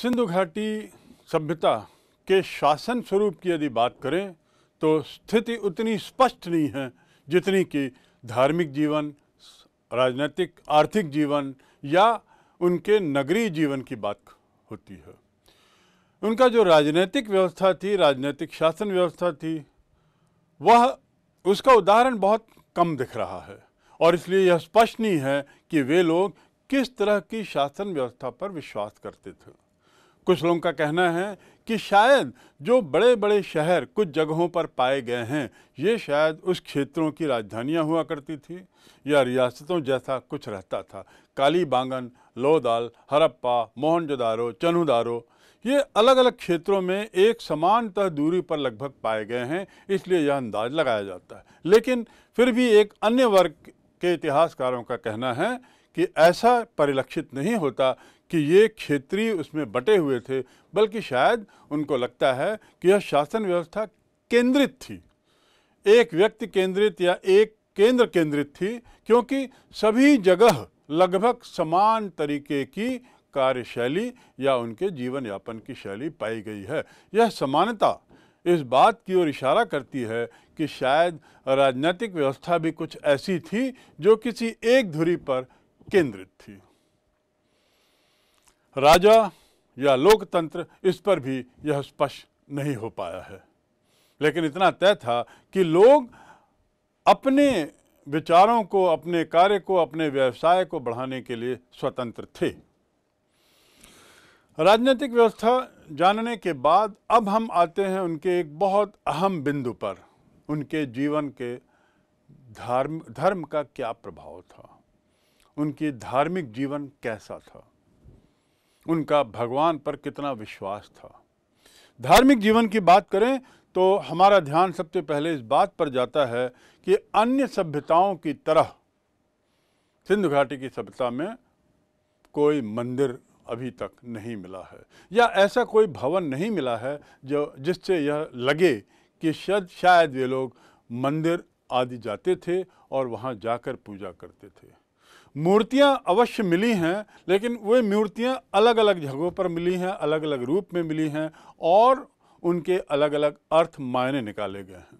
सिंधु घाटी सभ्यता के शासन स्वरूप की यदि बात करें तो स्थिति उतनी स्पष्ट नहीं है जितनी कि धार्मिक जीवन राजनीतिक आर्थिक जीवन या उनके नगरीय जीवन की बात होती है उनका जो राजनीतिक व्यवस्था थी राजनीतिक शासन व्यवस्था थी वह उसका उदाहरण बहुत कम दिख रहा है और इसलिए यह स्पष्ट नहीं है कि वे लोग किस तरह की शासन व्यवस्था पर विश्वास करते थे कुछ लोगों का कहना है कि शायद जो बड़े बड़े शहर कुछ जगहों पर पाए गए हैं ये शायद उस क्षेत्रों की राजधानियां हुआ करती थी या रियासतों जैसा कुछ रहता था काली बांगन लोदाल हरप्पा मोहनजोदारो चनुदारो ये अलग अलग क्षेत्रों में एक समानतः दूरी पर लगभग पाए गए हैं इसलिए यह अंदाज लगाया जाता है लेकिन फिर भी एक अन्य वर्ग के इतिहासकारों का कहना है कि ऐसा परिलक्षित नहीं होता कि ये क्षेत्रीय उसमें बटे हुए थे बल्कि शायद उनको लगता है कि यह शासन व्यवस्था केंद्रित थी एक व्यक्ति केंद्रित या एक केंद्र केंद्रित थी क्योंकि सभी जगह लगभग समान तरीके की कार्यशैली या उनके जीवन यापन की शैली पाई गई है यह समानता इस बात की ओर इशारा करती है कि शायद राजनीतिक व्यवस्था भी कुछ ऐसी थी जो किसी एक धुरी पर केंद्रित थी राजा या लोकतंत्र इस पर भी यह स्पष्ट नहीं हो पाया है लेकिन इतना तय था कि लोग अपने विचारों को अपने कार्य को अपने व्यवसाय को बढ़ाने के लिए स्वतंत्र थे राजनीतिक व्यवस्था जानने के बाद अब हम आते हैं उनके एक बहुत अहम बिंदु पर उनके जीवन के धर्म धर्म का क्या प्रभाव था उनकी धार्मिक जीवन कैसा था उनका भगवान पर कितना विश्वास था धार्मिक जीवन की बात करें तो हमारा ध्यान सबसे पहले इस बात पर जाता है कि अन्य सभ्यताओं की तरह सिंधु घाटी की सभ्यता में कोई मंदिर अभी तक नहीं मिला है या ऐसा कोई भवन नहीं मिला है जो जिससे यह लगे कि शायद शायद वे लोग मंदिर आदि जाते थे और वहाँ जाकर पूजा करते थे मूर्तियां अवश्य मिली हैं लेकिन वे मूर्तियां अलग अलग जगहों पर मिली हैं अलग अलग रूप में मिली हैं और उनके अलग अलग अर्थ मायने निकाले गए हैं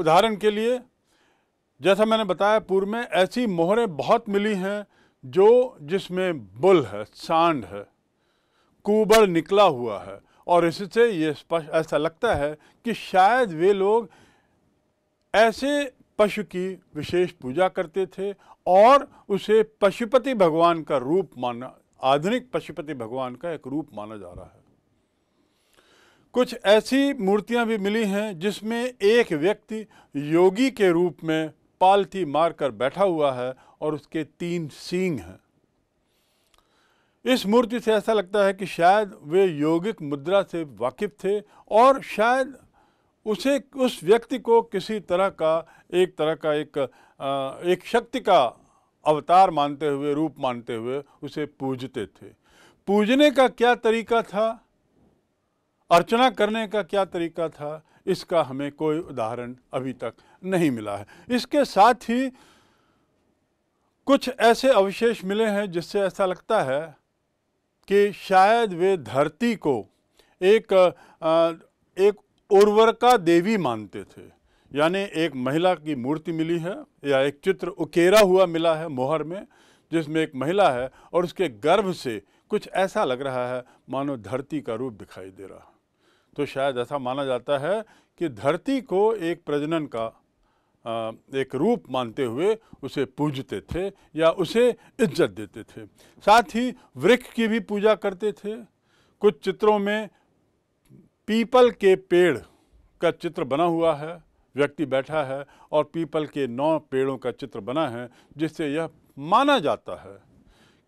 उदाहरण के लिए जैसा मैंने बताया पूर्व में ऐसी मोहरें बहुत मिली हैं जो जिसमें बुल है सांड है कुबड़ निकला हुआ है और इससे ये स्पष्ट ऐसा लगता है कि शायद वे लोग ऐसे पशु की विशेष पूजा करते थे और उसे पशुपति भगवान का रूप माना आधुनिक पशुपति भगवान का एक रूप माना जा रहा है कुछ ऐसी मूर्तियां भी मिली हैं जिसमें एक व्यक्ति योगी के रूप में पालथी मारकर बैठा हुआ है और उसके तीन सींग हैं इस मूर्ति से ऐसा लगता है कि शायद वे योगिक मुद्रा से वाकिफ थे और शायद उसे उस व्यक्ति को किसी तरह का एक तरह का एक एक शक्ति का अवतार मानते हुए रूप मानते हुए उसे पूजते थे पूजने का क्या तरीका था अर्चना करने का क्या तरीका था इसका हमें कोई उदाहरण अभी तक नहीं मिला है इसके साथ ही कुछ ऐसे अवशेष मिले हैं जिससे ऐसा लगता है कि शायद वे धरती को एक एक उर्वरका देवी मानते थे यानी एक महिला की मूर्ति मिली है या एक चित्र उकेरा हुआ मिला है मोहर में जिसमें एक महिला है और उसके गर्भ से कुछ ऐसा लग रहा है मानो धरती का रूप दिखाई दे रहा तो शायद ऐसा माना जाता है कि धरती को एक प्रजनन का एक रूप मानते हुए उसे पूजते थे या उसे इज्जत देते थे साथ ही वृक्ष की भी पूजा करते थे कुछ चित्रों में पीपल के पेड़ का चित्र बना हुआ है व्यक्ति बैठा है और पीपल के नौ पेड़ों का चित्र बना है जिससे यह माना जाता है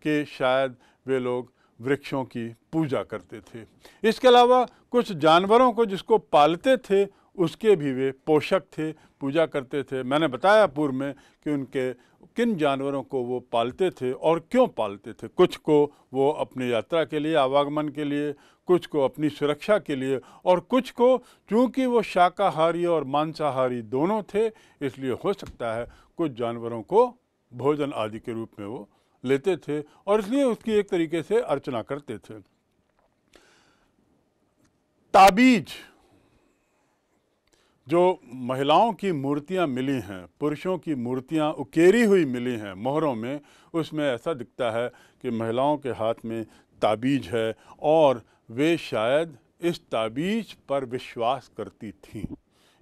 कि शायद वे लोग वृक्षों की पूजा करते थे इसके अलावा कुछ जानवरों को जिसको पालते थे उसके भी वे पोषक थे पूजा करते थे मैंने बताया पूर्व में कि उनके किन जानवरों को वो पालते थे और क्यों पालते थे कुछ को वो अपनी यात्रा के लिए आवागमन के लिए कुछ को अपनी सुरक्षा के लिए और कुछ को चूँकि वो शाकाहारी और मांसाहारी दोनों थे इसलिए हो सकता है कुछ जानवरों को भोजन आदि के रूप में वो लेते थे और इसलिए उसकी एक तरीके से अर्चना करते थे ताबीज़ जो महिलाओं की मूर्तियां मिली हैं पुरुषों की मूर्तियां उकेरी हुई मिली हैं मोहरों में उसमें ऐसा दिखता है कि महिलाओं के हाथ में ताबीज है और वे शायद इस ताबीज पर विश्वास करती थीं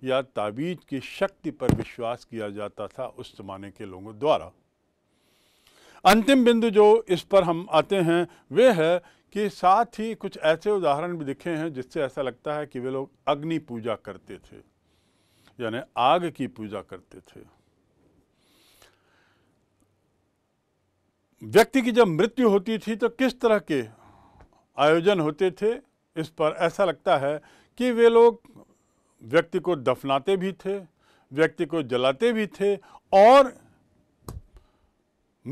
या ताबीज की शक्ति पर विश्वास किया जाता था उस ज़माने के लोगों द्वारा अंतिम बिंदु जो इस पर हम आते हैं वे है कि साथ ही कुछ ऐसे उदाहरण भी दिखे हैं जिससे ऐसा लगता है कि वे लोग अग्नि पूजा करते थे यानी आग की पूजा करते थे व्यक्ति की जब मृत्यु होती थी तो किस तरह के आयोजन होते थे इस पर ऐसा लगता है कि वे लोग व्यक्ति को दफनाते भी थे व्यक्ति को जलाते भी थे और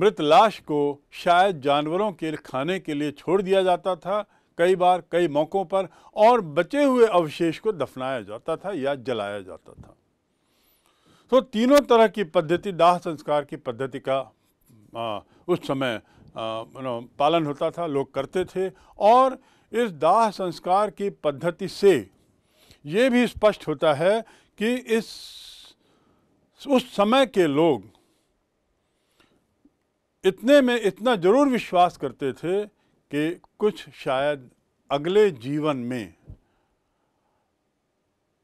मृत लाश को शायद जानवरों के खाने के लिए छोड़ दिया जाता था कई बार कई मौक़ों पर और बचे हुए अवशेष को दफनाया जाता था या जलाया जाता था तो तीनों तरह की पद्धति दाह संस्कार की पद्धति का आ, उस समय आ, पालन होता था लोग करते थे और इस दाह संस्कार की पद्धति से ये भी स्पष्ट होता है कि इस उस समय के लोग इतने में इतना ज़रूर विश्वास करते थे कि कुछ शायद अगले जीवन में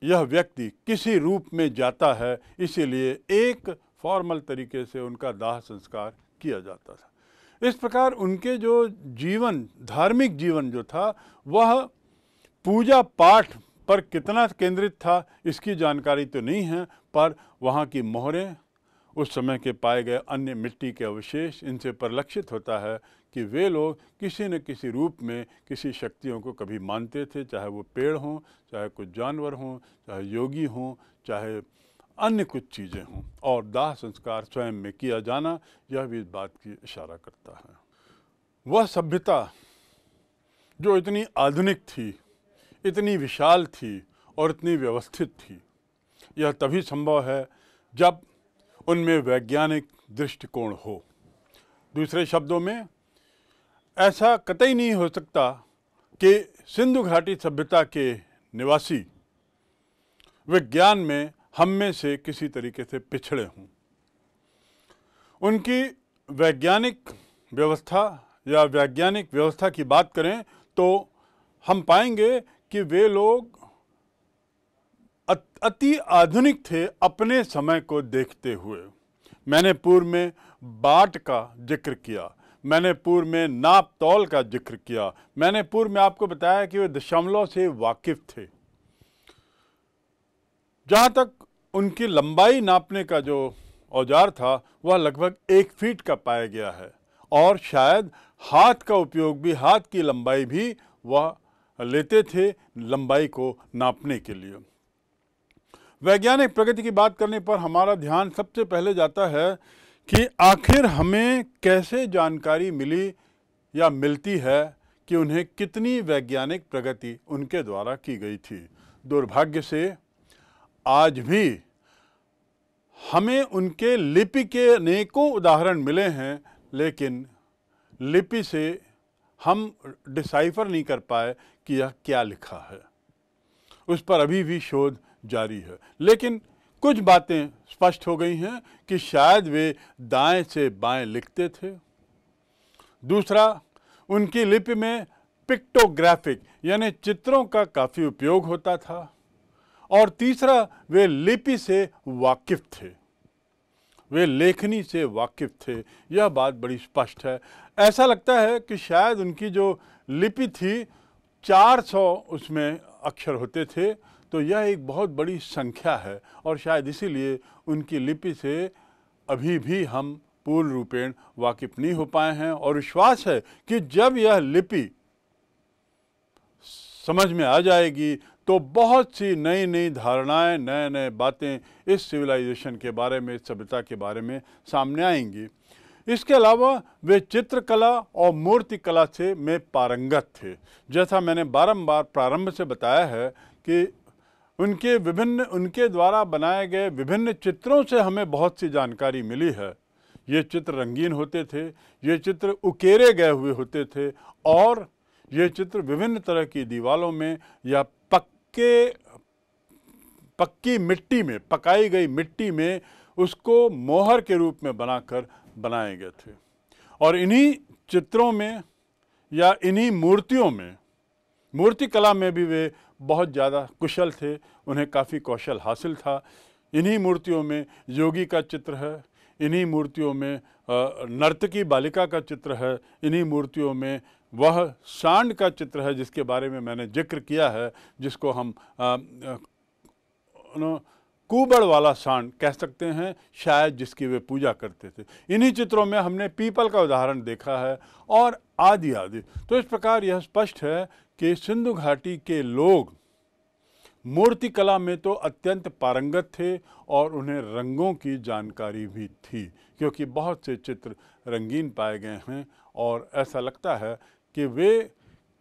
यह व्यक्ति किसी रूप में जाता है इसीलिए एक फॉर्मल तरीके से उनका दाह संस्कार किया जाता था इस प्रकार उनके जो जीवन धार्मिक जीवन जो था वह पूजा पाठ पर कितना केंद्रित था इसकी जानकारी तो नहीं है पर वहाँ की मोहरें उस समय के पाए गए अन्य मिट्टी के अवशेष इनसे परिलक्षित होता है कि वे लोग किसी न किसी रूप में किसी शक्तियों को कभी मानते थे चाहे वो पेड़ हों चाहे कुछ जानवर हों चाहे योगी हों चाहे अन्य कुछ चीज़ें हों और दाह संस्कार स्वयं में किया जाना यह भी इस बात की इशारा करता है वह सभ्यता जो इतनी आधुनिक थी इतनी विशाल थी और इतनी व्यवस्थित थी यह तभी संभव है जब उनमें वैज्ञानिक दृष्टिकोण हो दूसरे शब्दों में ऐसा कतई नहीं हो सकता कि सिंधु घाटी सभ्यता के निवासी विज्ञान में हम में से किसी तरीके से पिछड़े हों उनकी वैज्ञानिक व्यवस्था या वैज्ञानिक व्यवस्था की बात करें तो हम पाएंगे कि वे लोग अति आधुनिक थे अपने समय को देखते हुए मैंने पूर्व में बाट का जिक्र किया मैंने पूर्व में नाप तौल का जिक्र किया मैंने पूर्व में आपको बताया कि वे दशमलव से वाकिफ थे जहाँ तक उनकी लंबाई नापने का जो औजार था वह लगभग एक फीट का पाया गया है और शायद हाथ का उपयोग भी हाथ की लंबाई भी वह लेते थे लंबाई को नापने के लिए वैज्ञानिक प्रगति की बात करने पर हमारा ध्यान सबसे पहले जाता है कि आखिर हमें कैसे जानकारी मिली या मिलती है कि उन्हें कितनी वैज्ञानिक प्रगति उनके द्वारा की गई थी दुर्भाग्य से आज भी हमें उनके लिपि के अनेकों उदाहरण मिले हैं लेकिन लिपि से हम डिसाइफर नहीं कर पाए कि यह क्या लिखा है उस पर अभी भी शोध जारी है लेकिन कुछ बातें स्पष्ट हो गई हैं कि शायद वे दाएं से बाएं लिखते थे दूसरा उनकी लिपि में पिक्टोग्राफिक यानी चित्रों का काफ़ी उपयोग होता था और तीसरा वे लिपि से वाकिफ थे वे लेखनी से वाकिफ थे यह बात बड़ी स्पष्ट है ऐसा लगता है कि शायद उनकी जो लिपि थी 400 उसमें अक्षर होते थे तो यह एक बहुत बड़ी संख्या है और शायद इसीलिए उनकी लिपि से अभी भी हम पूर्ण रूपेण वाकिफ नहीं हो पाए हैं और विश्वास है कि जब यह लिपि समझ में आ जाएगी तो बहुत सी नई नई धारणाएं नए नए बातें इस सिविलाइजेशन के बारे में इस सभ्यता के बारे में सामने आएंगी इसके अलावा वे चित्रकला और मूर्तिकला से में पारंगत थे जैसा मैंने बारंबार प्रारंभ से बताया है कि उनके विभिन्न उनके द्वारा बनाए गए विभिन्न चित्रों से हमें बहुत सी जानकारी मिली है ये चित्र रंगीन होते थे ये चित्र उकेरे गए हुए होते थे और ये चित्र विभिन्न तरह की दीवालों में या पक्के पक्की मिट्टी में पकाई गई मिट्टी में उसको मोहर के रूप में बनाकर बनाए गए थे और इन्हीं चित्रों में या इन्हीं मूर्तियों में मूर्ति कला में भी वे बहुत ज़्यादा कुशल थे उन्हें काफ़ी कौशल हासिल था इन्हीं मूर्तियों में योगी का चित्र है इन्हीं मूर्तियों में नर्तकी बालिका का चित्र है इन्हीं मूर्तियों में वह सांड का चित्र है जिसके बारे में मैंने जिक्र किया है जिसको हम आ, आ, कुबड़ वाला सांड कह सकते हैं शायद जिसकी वे पूजा करते थे इन्हीं चित्रों में हमने पीपल का उदाहरण देखा है और आदि आदि तो इस प्रकार यह स्पष्ट है कि सिंधु घाटी के लोग मूर्ति कला में तो अत्यंत पारंगत थे और उन्हें रंगों की जानकारी भी थी क्योंकि बहुत से चित्र रंगीन पाए गए हैं और ऐसा लगता है कि वे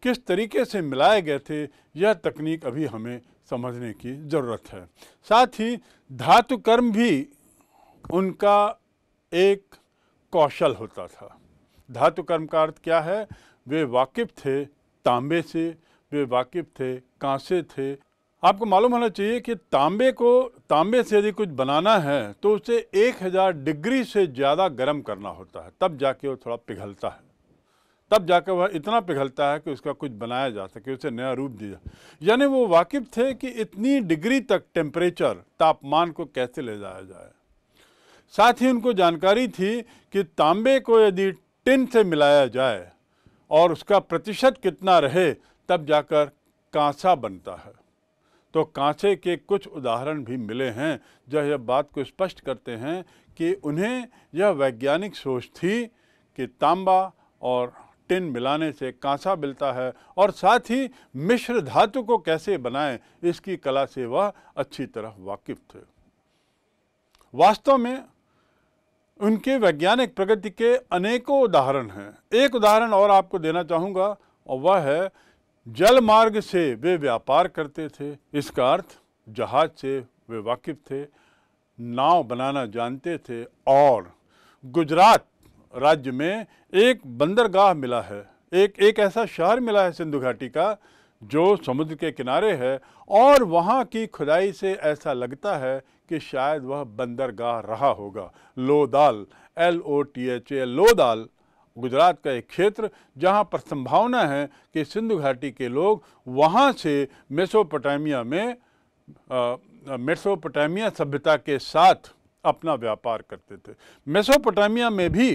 किस तरीके से मिलाए गए थे यह तकनीक अभी हमें समझने की ज़रूरत है साथ ही धातु कर्म भी उनका एक कौशल होता था धातु कर्म का अर्थ क्या है वे वाकिफ थे तांबे से वे वाकिफ थे कांसे थे आपको मालूम होना चाहिए कि तांबे को तांबे से यदि कुछ बनाना है तो उसे 1000 डिग्री से ज़्यादा गर्म करना होता है तब जाके वो थोड़ा पिघलता है तब जाकर वह इतना पिघलता है कि उसका कुछ बनाया जा सके उसे नया रूप दिया यानी वो वाकिफ थे कि इतनी डिग्री तक टेम्परेचर तापमान को कैसे ले जाया जाए साथ ही उनको जानकारी थी कि तांबे को यदि टिन से मिलाया जाए और उसका प्रतिशत कितना रहे तब जाकर कांसा बनता है तो कांसे के कुछ उदाहरण भी मिले हैं जो यह बात को स्पष्ट करते हैं कि उन्हें यह वैज्ञानिक सोच थी कि तांबा और टिन मिलाने से कांसा मिलता है और साथ ही मिश्र धातु को कैसे बनाएं इसकी कला से वह अच्छी तरह वाकिफ थे वास्तव में उनके वैज्ञानिक प्रगति के अनेकों उदाहरण हैं एक उदाहरण और आपको देना चाहूँगा और वह है जल मार्ग से वे व्यापार करते थे इसका अर्थ जहाज से वे वाकिफ थे नाव बनाना जानते थे और गुजरात राज्य में एक बंदरगाह मिला है एक एक ऐसा शहर मिला है सिंधु घाटी का जो समुद्र के किनारे है और वहाँ की खुदाई से ऐसा लगता है कि शायद वह बंदरगाह रहा होगा Lothal L O T H A Lothal Gujarat का एक क्षेत्र जहाँ पर संभावना है कि सिंधु घाटी के लोग वहाँ से मेसोपोटामिया में मेसोपोटामिया सभ्यता के साथ अपना व्यापार करते थे मेसोपोटामिया में भी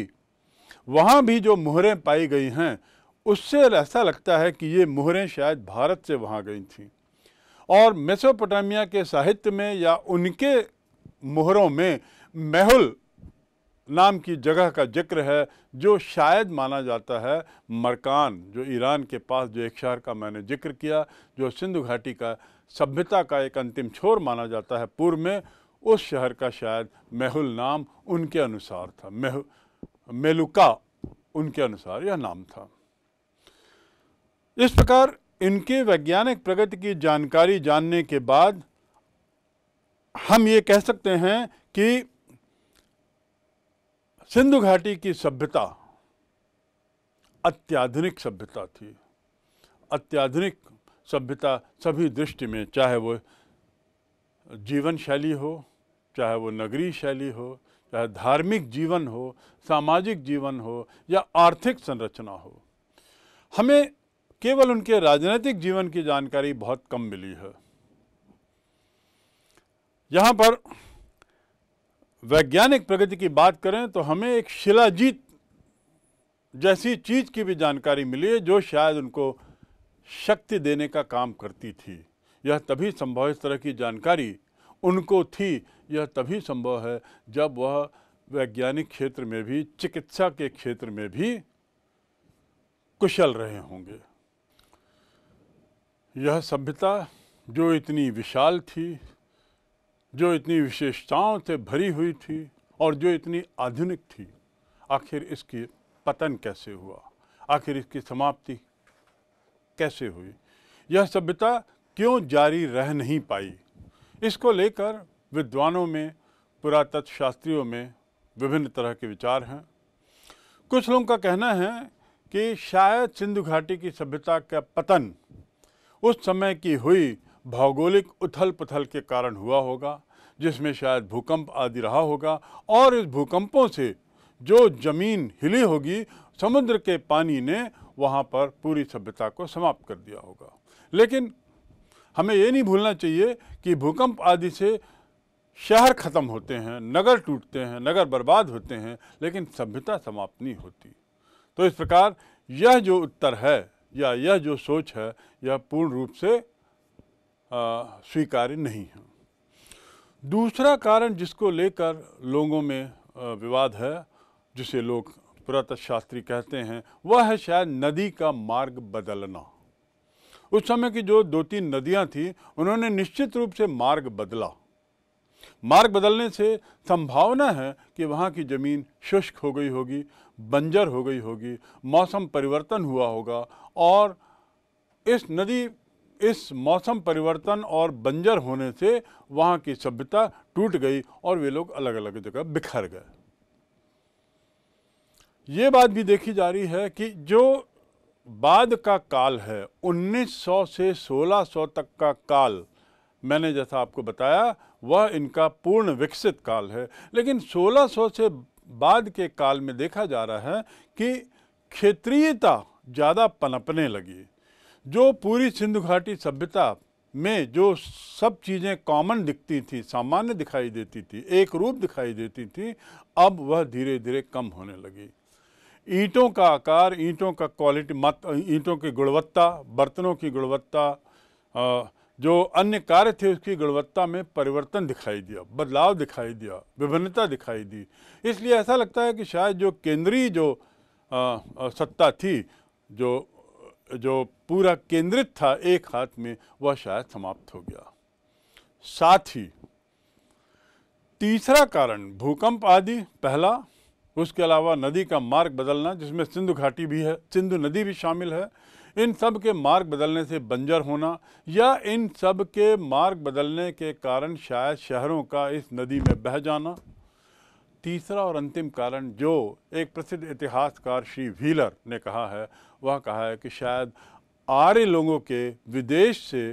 वहाँ भी जो मुहरें पाई गई हैं उससे ऐसा लगता है कि ये मुहरें शायद भारत से वहाँ गई थीं और मेसोपोटामिया के साहित्य में या उनके मुहरों में महुल नाम की जगह का जिक्र है जो शायद माना जाता है मरकान जो ईरान के पास जो एक शहर का मैंने जिक्र किया जो सिंधु घाटी का सभ्यता का एक अंतिम छोर माना जाता है पूर्व में उस शहर का शायद महुल नाम उनके अनुसार था मह मेलुका उनके अनुसार यह नाम था इस प्रकार इनके वैज्ञानिक प्रगति की जानकारी जानने के बाद हम ये कह सकते हैं कि सिंधु घाटी की सभ्यता अत्याधुनिक सभ्यता थी अत्याधुनिक सभ्यता सभी दृष्टि में चाहे वो जीवन शैली हो चाहे वो नगरी शैली हो चाहे धार्मिक जीवन हो सामाजिक जीवन हो या आर्थिक संरचना हो हमें केवल उनके राजनीतिक जीवन की जानकारी बहुत कम मिली है यहाँ पर वैज्ञानिक प्रगति की बात करें तो हमें एक शिलाजीत जैसी चीज़ की भी जानकारी मिली है जो शायद उनको शक्ति देने का काम करती थी यह तभी संभव इस तरह की जानकारी उनको थी यह तभी संभव है जब वह वैज्ञानिक क्षेत्र में भी चिकित्सा के क्षेत्र में भी कुशल रहे होंगे यह सभ्यता जो इतनी विशाल थी जो इतनी विशेषताओं से भरी हुई थी और जो इतनी आधुनिक थी आखिर इसकी पतन कैसे हुआ आखिर इसकी समाप्ति कैसे हुई यह सभ्यता क्यों जारी रह नहीं पाई इसको लेकर विद्वानों में पुरातत्व शास्त्रियों में विभिन्न तरह के विचार हैं कुछ लोगों का कहना है कि शायद सिंधु घाटी की सभ्यता का पतन उस समय की हुई भौगोलिक उथल पुथल के कारण हुआ होगा जिसमें शायद भूकंप आदि रहा होगा और इस भूकंपों से जो जमीन हिली होगी समुद्र के पानी ने वहाँ पर पूरी सभ्यता को समाप्त कर दिया होगा लेकिन हमें ये नहीं भूलना चाहिए कि भूकंप आदि से शहर ख़त्म होते हैं नगर टूटते हैं नगर बर्बाद होते हैं लेकिन सभ्यता समाप्त नहीं होती तो इस प्रकार यह जो उत्तर है या यह जो सोच है यह पूर्ण रूप से स्वीकार्य नहीं है दूसरा कारण जिसको लेकर लोगों में विवाद है जिसे लोग पुरातत्व शास्त्री कहते हैं वह है शायद नदी का मार्ग बदलना उस समय की जो दो तीन नदियां थी उन्होंने निश्चित रूप से मार्ग बदला मार्ग बदलने से संभावना है कि वहाँ की ज़मीन शुष्क हो गई होगी बंजर हो गई होगी मौसम परिवर्तन हुआ होगा और इस नदी इस मौसम परिवर्तन और बंजर होने से वहाँ की सभ्यता टूट गई और वे लोग अलग अलग जगह बिखर गए ये बात भी देखी जा रही है कि जो बाद का काल है 1900 से 1600 तक का काल मैंने जैसा आपको बताया वह इनका पूर्ण विकसित काल है लेकिन 1600 से बाद के काल में देखा जा रहा है कि क्षेत्रीयता ज़्यादा पनपने लगी जो पूरी सिंधु घाटी सभ्यता में जो सब चीज़ें कॉमन दिखती थी सामान्य दिखाई देती थी एक रूप दिखाई देती थी अब वह धीरे धीरे कम होने लगी ईंटों का आकार ईंटों का क्वालिटी मत ईंटों की गुणवत्ता बर्तनों की गुणवत्ता जो अन्य कार्य थे उसकी गुणवत्ता में परिवर्तन दिखाई दिया बदलाव दिखाई दिया विभिन्नता दिखाई दी इसलिए ऐसा लगता है कि शायद जो केंद्रीय जो आ, सत्ता थी जो जो पूरा केंद्रित था एक हाथ में वह शायद समाप्त हो गया साथ ही तीसरा कारण भूकंप आदि पहला उसके अलावा नदी का मार्ग बदलना जिसमें सिंधु घाटी भी है सिंधु नदी भी शामिल है इन सब के मार्ग बदलने से बंजर होना या इन सब के मार्ग बदलने के कारण शायद शहरों का इस नदी में बह जाना तीसरा और अंतिम कारण जो एक प्रसिद्ध इतिहासकार श्री व्हीलर ने कहा है वह कहा है कि शायद आर्य लोगों के विदेश से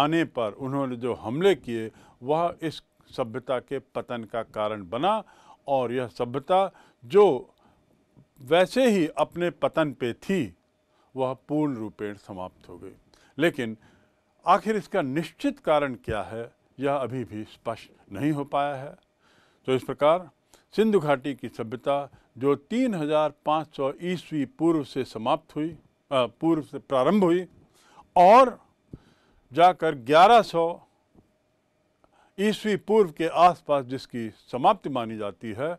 आने पर उन्होंने जो हमले किए वह इस सभ्यता के पतन का कारण बना और यह सभ्यता जो वैसे ही अपने पतन पे थी वह पूर्ण रूपेण समाप्त हो गई लेकिन आखिर इसका निश्चित कारण क्या है यह अभी भी स्पष्ट नहीं हो पाया है तो इस प्रकार सिंधु घाटी की सभ्यता जो 3500 ईस्वी पूर्व से समाप्त हुई पूर्व से प्रारंभ हुई और जाकर 1100 ईस्वी पूर्व के आसपास जिसकी समाप्ति मानी जाती है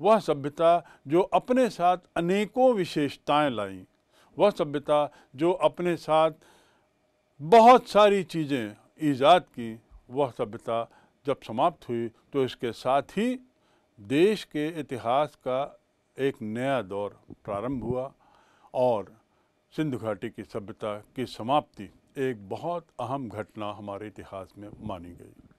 वह सभ्यता जो अपने साथ अनेकों विशेषताएं लाई वह सभ्यता जो अपने साथ बहुत सारी चीज़ें ईजाद की वह सभ्यता जब समाप्त हुई तो इसके साथ ही देश के इतिहास का एक नया दौर प्रारंभ हुआ और सिंधु घाटी की सभ्यता की समाप्ति एक बहुत अहम घटना हमारे इतिहास में मानी गई